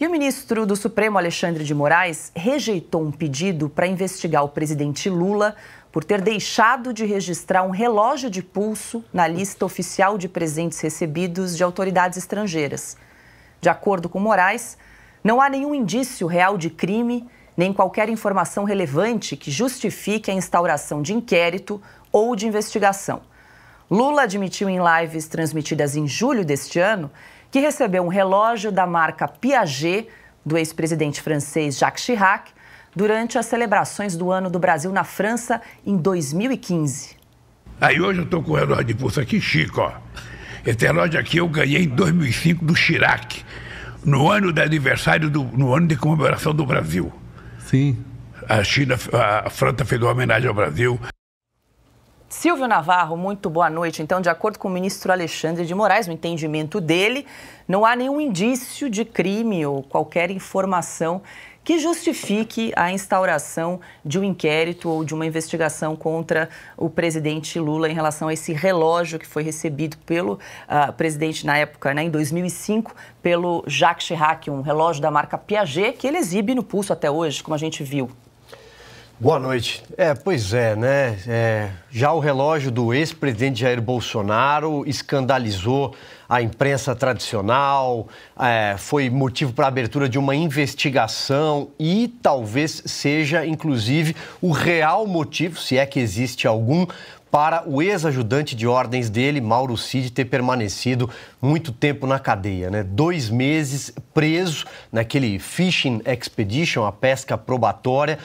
E o ministro do Supremo, Alexandre de Moraes, rejeitou um pedido para investigar o presidente Lula por ter deixado de registrar um relógio de pulso na lista oficial de presentes recebidos de autoridades estrangeiras. De acordo com Moraes, não há nenhum indício real de crime, nem qualquer informação relevante que justifique a instauração de inquérito ou de investigação. Lula admitiu em lives transmitidas em julho deste ano que recebeu um relógio da marca Piaget, do ex-presidente francês Jacques Chirac, durante as celebrações do Ano do Brasil na França em 2015. Aí hoje eu estou com o relógio de pulso aqui chico, ó. Esse relógio aqui eu ganhei em 2005 do Chirac, no ano do aniversário, do, no ano de comemoração do Brasil. Sim. A China, a França fez uma homenagem ao Brasil. Silvio Navarro, muito boa noite. Então, de acordo com o ministro Alexandre de Moraes, o entendimento dele, não há nenhum indício de crime ou qualquer informação que justifique a instauração de um inquérito ou de uma investigação contra o presidente Lula em relação a esse relógio que foi recebido pelo uh, presidente na época, né, em 2005, pelo Jacques Chirac, um relógio da marca Piaget que ele exibe no pulso até hoje, como a gente viu. Boa noite. É, pois é, né? É, já o relógio do ex-presidente Jair Bolsonaro escandalizou a imprensa tradicional, é, foi motivo para a abertura de uma investigação e talvez seja, inclusive, o real motivo, se é que existe algum, para o ex-ajudante de ordens dele, Mauro Cid, ter permanecido muito tempo na cadeia. Né? Dois meses preso naquele Fishing Expedition, a pesca probatória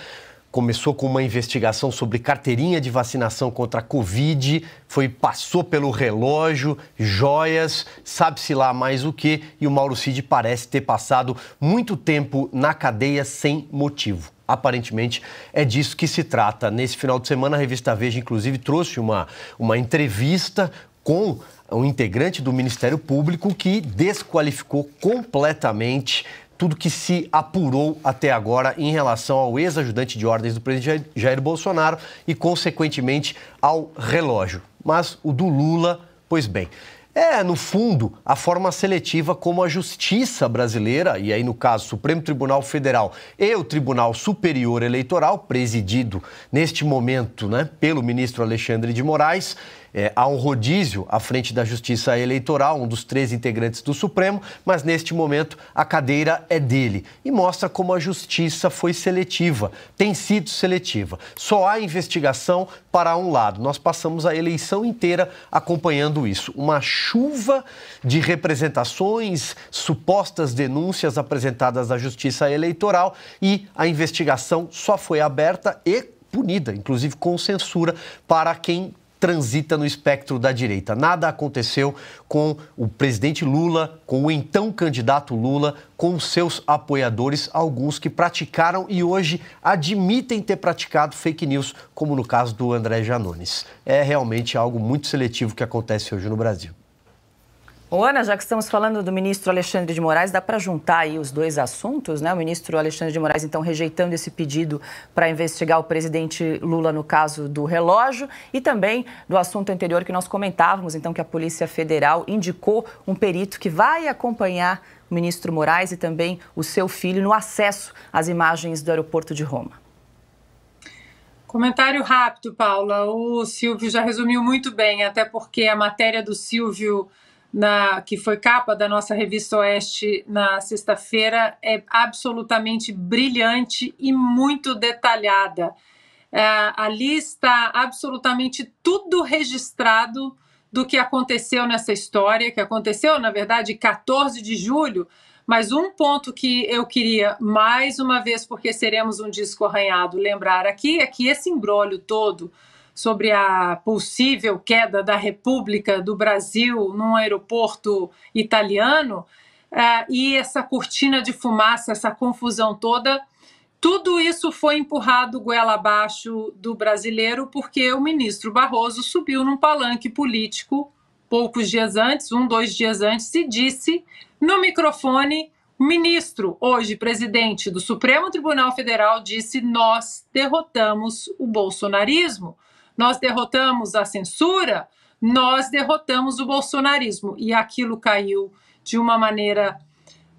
começou com uma investigação sobre carteirinha de vacinação contra a Covid, foi passou pelo relógio, joias, sabe-se lá mais o que, e o Mauro Cid parece ter passado muito tempo na cadeia sem motivo. Aparentemente é disso que se trata. Nesse final de semana, a revista Veja, inclusive, trouxe uma, uma entrevista com um integrante do Ministério Público que desqualificou completamente tudo que se apurou até agora em relação ao ex-ajudante de ordens do presidente Jair Bolsonaro e, consequentemente, ao relógio. Mas o do Lula, pois bem. É, no fundo, a forma seletiva como a justiça brasileira, e aí no caso Supremo Tribunal Federal e o Tribunal Superior Eleitoral, presidido neste momento né, pelo ministro Alexandre de Moraes, é, há um rodízio à frente da Justiça Eleitoral, um dos três integrantes do Supremo, mas neste momento a cadeira é dele e mostra como a justiça foi seletiva, tem sido seletiva. Só há investigação para um lado. Nós passamos a eleição inteira acompanhando isso. Uma chuva de representações, supostas denúncias apresentadas à Justiça Eleitoral e a investigação só foi aberta e punida, inclusive com censura, para quem transita no espectro da direita. Nada aconteceu com o presidente Lula, com o então candidato Lula, com seus apoiadores, alguns que praticaram e hoje admitem ter praticado fake news, como no caso do André Janones. É realmente algo muito seletivo que acontece hoje no Brasil. Ô, Ana, já que estamos falando do ministro Alexandre de Moraes, dá para juntar aí os dois assuntos, né? O ministro Alexandre de Moraes, então, rejeitando esse pedido para investigar o presidente Lula no caso do relógio e também do assunto anterior que nós comentávamos, então, que a Polícia Federal indicou um perito que vai acompanhar o ministro Moraes e também o seu filho no acesso às imagens do aeroporto de Roma. Comentário rápido, Paula. O Silvio já resumiu muito bem, até porque a matéria do Silvio na, que foi capa da nossa revista Oeste na sexta-feira, é absolutamente brilhante e muito detalhada. É, ali está absolutamente tudo registrado do que aconteceu nessa história, que aconteceu, na verdade, 14 de julho. Mas um ponto que eu queria, mais uma vez, porque seremos um disco arranhado, lembrar aqui é que esse embrólio todo sobre a possível queda da República do Brasil num aeroporto italiano, uh, e essa cortina de fumaça, essa confusão toda, tudo isso foi empurrado goela abaixo do brasileiro, porque o ministro Barroso subiu num palanque político poucos dias antes, um, dois dias antes, e disse no microfone ministro, hoje presidente do Supremo Tribunal Federal, disse: Nós derrotamos o bolsonarismo nós derrotamos a censura, nós derrotamos o bolsonarismo. E aquilo caiu de uma maneira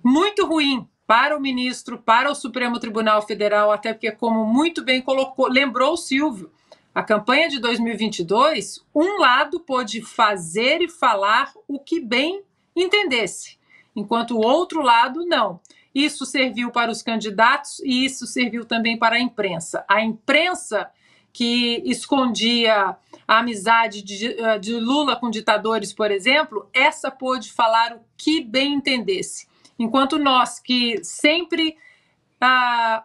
muito ruim para o ministro, para o Supremo Tribunal Federal, até porque, como muito bem colocou, lembrou o Silvio, a campanha de 2022, um lado pôde fazer e falar o que bem entendesse, enquanto o outro lado não. Isso serviu para os candidatos e isso serviu também para a imprensa. A imprensa que escondia a amizade de, eh, de Lula com ditadores, por exemplo, essa pôde falar o que bem entendesse. Enquanto nós, que sempre ah,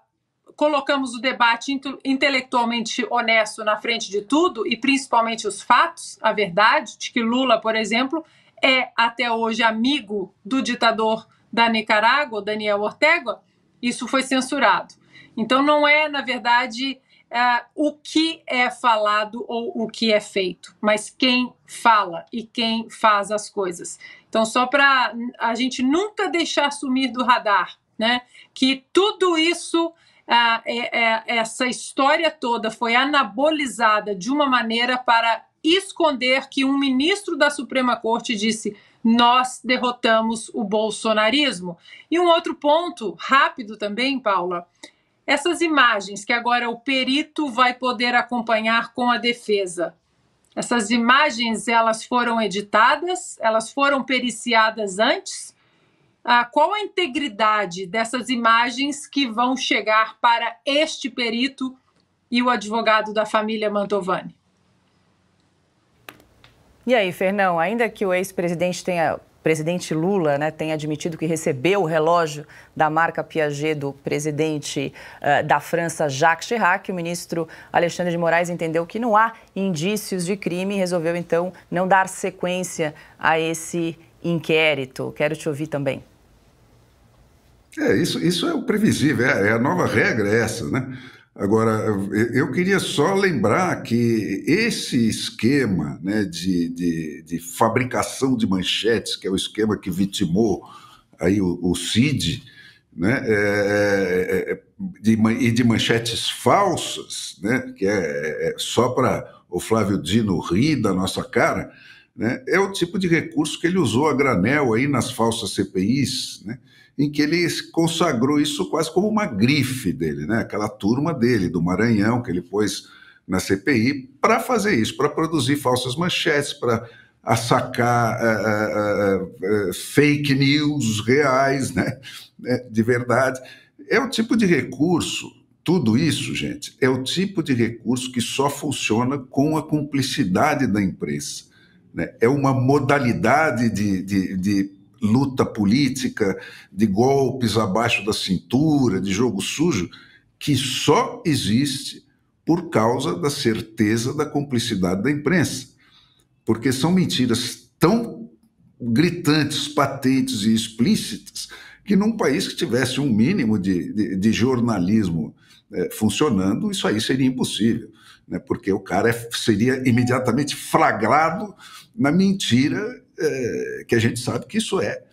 colocamos o debate intelectualmente honesto na frente de tudo, e principalmente os fatos, a verdade, de que Lula, por exemplo, é até hoje amigo do ditador da Nicarágua, Daniel Ortega, isso foi censurado. Então não é, na verdade, uh, o que é falado ou o que é feito, mas quem fala e quem faz as coisas. Então, só para a gente nunca deixar sumir do radar, né? Que tudo isso é, é, é, essa história toda foi anabolizada de uma maneira para esconder que um ministro da Suprema Corte disse nós derrotamos o bolsonarismo. E um outro ponto rápido também, Paula, essas imagens que agora o perito vai poder acompanhar com a defesa. Essas imagens elas foram editadas, elas foram periciadas antes. Ah, qual a integridade dessas imagens que vão chegar para este perito e o advogado da família Mantovani? E aí, Fernão, ainda que o ex-presidente tenha presidente Lula né, tem admitido que recebeu o relógio da marca Piaget do presidente uh, da França, Jacques Chirac. O ministro Alexandre de Moraes entendeu que não há indícios de crime e resolveu, então, não dar sequência a esse inquérito. Quero te ouvir também. É, isso, isso é o previsível, é, é a nova regra é essa, né? Agora, eu queria só lembrar que esse esquema né, de, de, de, fabricação de manchetes, que é o esquema que vitimou aí o, o CID, né, é, é, é de, e de manchetes falsas, né, que é, é, é só para o Flávio Dino rir da nossa cara, né, é o tipo de recurso que ele usou a granel aí nas falsas CPIs, né, em que ele consagrou isso quase como uma grife dele, né? aquela turma dele, do Maranhão, que ele pôs na CPI, para fazer isso, para produzir falsas manchetes, para sacar uh, eh, uh, eh, uh, eh, fake news reais, né? É, de verdade. É o tipo de recurso, tudo isso, gente, é o tipo de recurso que só funciona com a cumplicidade da imprensa. Né? É uma modalidade de, de, de luta política, de golpes abaixo da cintura, de jogo sujo, que só existe por causa da certeza da cumplicidade da imprensa. Porque são mentiras tão gritantes, patentes e explícitas que num país que tivesse um mínimo de, de, de jornalismo é, funcionando, isso aí seria impossível, né? porque o cara é, seria imediatamente flagrado na mentira é, que a gente sabe que isso é.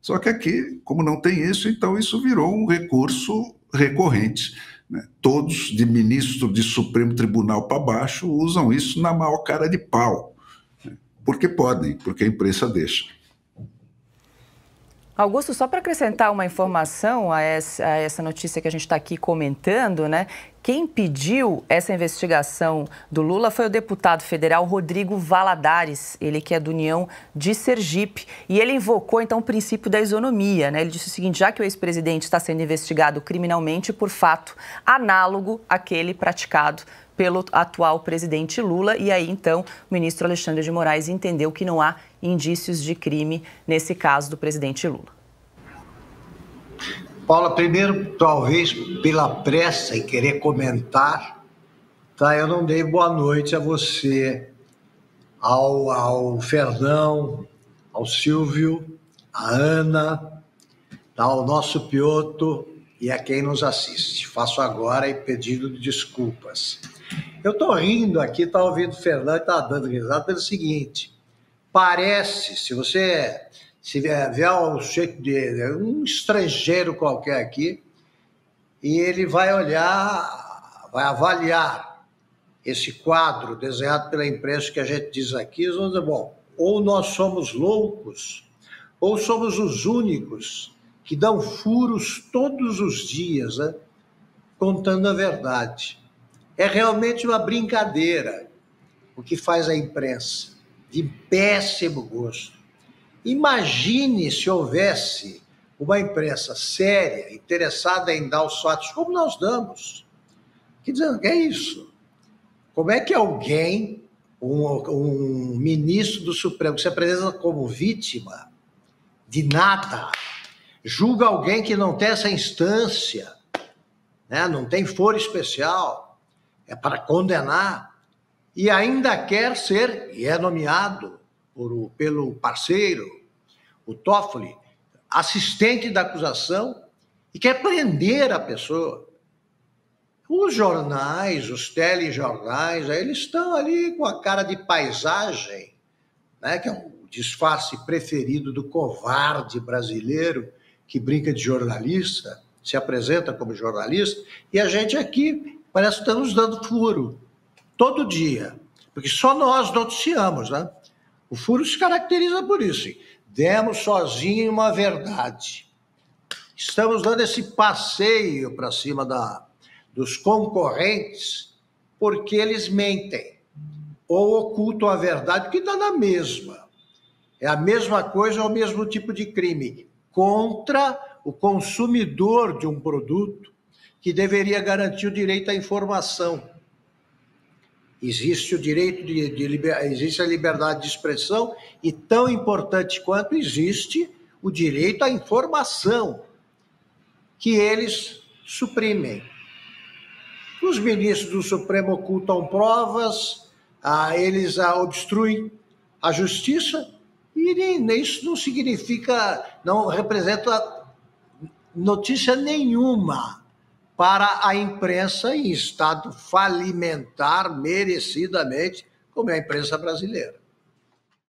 Só que aqui, como não tem isso, então isso virou um recurso recorrente. Né? Todos, de ministro de Supremo Tribunal para baixo, usam isso na maior cara de pau. Né? Porque podem, porque a imprensa deixa. Augusto, só para acrescentar uma informação a essa, a essa notícia que a gente está aqui comentando, né? Quem pediu essa investigação do Lula foi o deputado federal Rodrigo Valadares, ele que é do União de Sergipe. E ele invocou, então, o princípio da isonomia. Né? Ele disse o seguinte: já que o ex-presidente está sendo investigado criminalmente por fato análogo àquele praticado pelo atual presidente Lula. E aí, então, o ministro Alexandre de Moraes entendeu que não há indícios de crime nesse caso do presidente Lula. Paula, primeiro, talvez pela pressa e querer comentar, tá? Eu não dei boa noite a você, ao, ao Fernão, ao Silvio, à Ana, tá? ao nosso Pioto e a quem nos assiste. Faço agora e pedido de desculpas. Eu estou rindo aqui, está ouvindo o Fernando e está dando risada pelo seguinte: parece, se você se vier um jeito dele, um estrangeiro qualquer aqui, e ele vai olhar, vai avaliar esse quadro desenhado pela imprensa que a gente diz aqui, e dizer, bom, ou nós somos loucos, ou somos os únicos que dão furos todos os dias, né, contando a verdade. É realmente uma brincadeira o que faz a imprensa, de péssimo gosto. Imagine se houvesse uma imprensa séria, interessada em dar os fatos como nós damos. Que dizendo, que é isso? Como é que alguém, um, um ministro do Supremo, que se apresenta como vítima de nada, julga alguém que não tem essa instância, né? não tem foro especial, é para condenar, e ainda quer ser, e é nomeado por, pelo parceiro, o Toffoli, assistente da acusação, e quer prender a pessoa. Os jornais, os telejornais, eles estão ali com a cara de paisagem, né, que é um disfarce preferido do covarde brasileiro que brinca de jornalista, se apresenta como jornalista, e a gente aqui parece que estamos dando furo todo dia, porque só nós noticiamos, né? O furo se caracteriza por isso. Demos sozinho uma verdade. Estamos dando esse passeio para cima da, dos concorrentes porque eles mentem ou ocultam a verdade, que dá tá na mesma. É a mesma coisa, é o mesmo tipo de crime contra o consumidor de um produto que deveria garantir o direito à informação. Existe o direito de, de, existe a liberdade de expressão e tão importante quanto existe o direito à informação que eles suprimem. Os ministros do Supremo ocultam provas, ah, eles ah, obstruem a justiça e nem, isso não significa, não representa notícia nenhuma para a imprensa em estado falimentar, merecidamente, como é a imprensa brasileira.